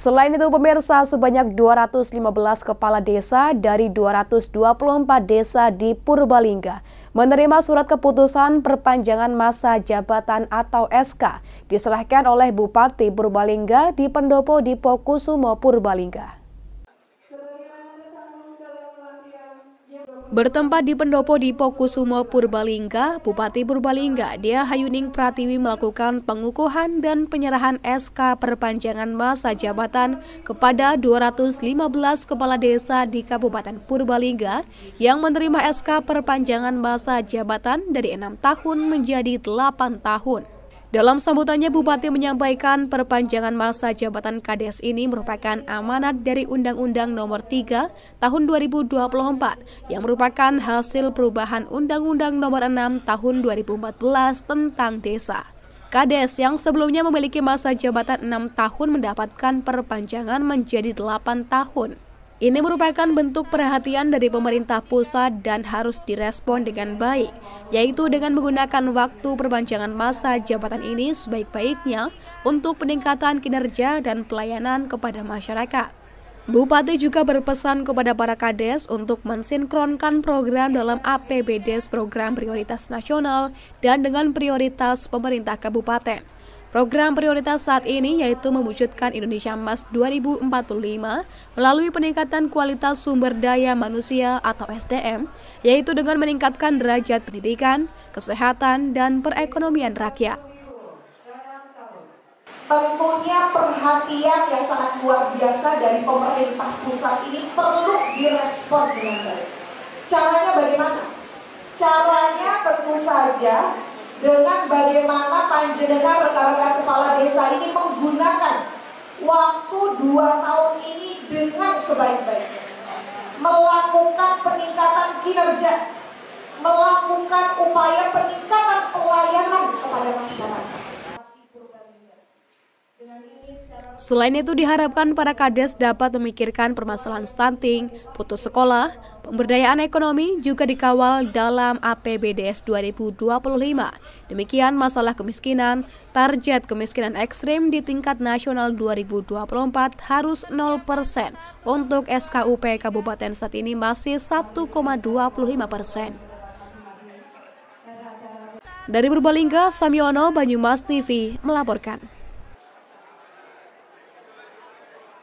Selain itu pemirsa sebanyak 215 kepala desa dari 224 desa di Purbalingga menerima surat keputusan perpanjangan masa jabatan atau SK diserahkan oleh Bupati Purbalingga di Pendopo di Pokusumo Purbalingga. Bertempat di pendopo di Pokusumo Purbalingga, Bupati Purbalingga, Dia Hayuning Pratiwi melakukan pengukuhan dan penyerahan SK perpanjangan masa jabatan kepada 215 kepala desa di Kabupaten Purbalingga yang menerima SK perpanjangan masa jabatan dari enam tahun menjadi delapan tahun. Dalam sambutannya, Bupati menyampaikan perpanjangan masa jabatan Kades ini merupakan amanat dari Undang-Undang Nomor 3 Tahun 2024 yang merupakan hasil perubahan Undang-Undang Nomor 6 Tahun 2014 tentang desa. Kades yang sebelumnya memiliki masa jabatan 6 tahun mendapatkan perpanjangan menjadi 8 tahun. Ini merupakan bentuk perhatian dari pemerintah pusat dan harus direspon dengan baik, yaitu dengan menggunakan waktu perpanjangan masa jabatan ini sebaik-baiknya untuk peningkatan kinerja dan pelayanan kepada masyarakat. Bupati juga berpesan kepada para kades untuk mensinkronkan program dalam APBD program prioritas nasional dan dengan prioritas pemerintah kabupaten. Program prioritas saat ini yaitu mewujudkan Indonesia Emas 2045 melalui peningkatan kualitas sumber daya manusia atau SDM, yaitu dengan meningkatkan derajat pendidikan, kesehatan, dan perekonomian rakyat. Tentunya perhatian yang sangat luar biasa dari pemerintah pusat ini perlu direspon dengan baik. Caranya bagaimana? Caranya tentu saja dengan bagaimana panjenengan rekan-rekan kepala desa ini menggunakan waktu dua tahun ini dengan sebaik-baiknya melakukan peningkatan kinerja melakukan upaya peningkatan pelayanan kepada masyarakat dengan ini Selain itu diharapkan para kades dapat memikirkan permasalahan stunting, putus sekolah, pemberdayaan ekonomi juga dikawal dalam APBDS 2025. Demikian masalah kemiskinan, target kemiskinan ekstrim di tingkat nasional 2024 harus 0% untuk SKUP kabupaten saat ini masih 1,25 Dari Purbalingga, Samyono Banyumas TV melaporkan.